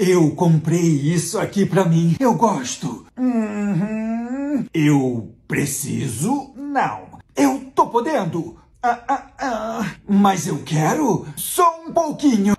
Eu comprei isso aqui pra mim. Eu gosto. Uhum. Eu preciso? Não. Eu tô podendo. Ah, ah, ah. Mas eu quero só um pouquinho.